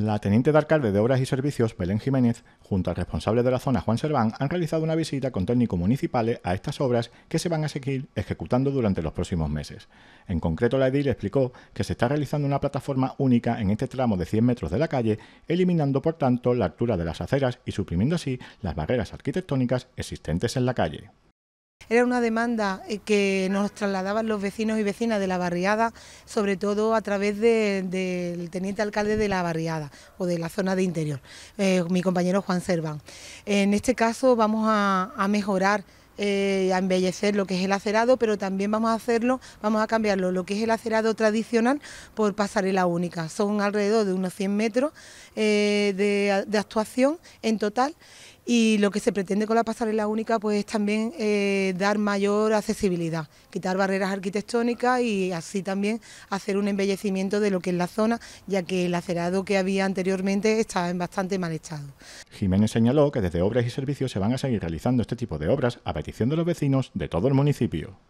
La teniente de alcalde de Obras y Servicios, Belén Jiménez, junto al responsable de la zona, Juan Serván, han realizado una visita con técnicos municipales a estas obras que se van a seguir ejecutando durante los próximos meses. En concreto, la edil explicó que se está realizando una plataforma única en este tramo de 100 metros de la calle, eliminando por tanto la altura de las aceras y suprimiendo así las barreras arquitectónicas existentes en la calle. Era una demanda eh, que nos trasladaban los vecinos y vecinas de la barriada, sobre todo a través del teniente alcalde de la barriada o de la zona de interior, eh, mi compañero Juan Serván. En este caso vamos a, mejorar eh, a embellecer lo que es el acerado, pero también vamos a hacerlo, vamos a cambiarlo, lo que es el acerado tradicional por pasarela única. Son alrededor de unos 100 metros de actuación en total y lo que se pretende con la pasarela única pues es también eh, dar mayor accesibilidad, quitar barreras arquitectónicas y así también hacer un embellecimiento de lo que es la zona, ya que el acerado que había anteriormente estaba en bastante mal estado. Jiménez señaló que desde Obras y Servicios se van a seguir realizando este tipo de obras a petición de los vecinos de todo el municipio.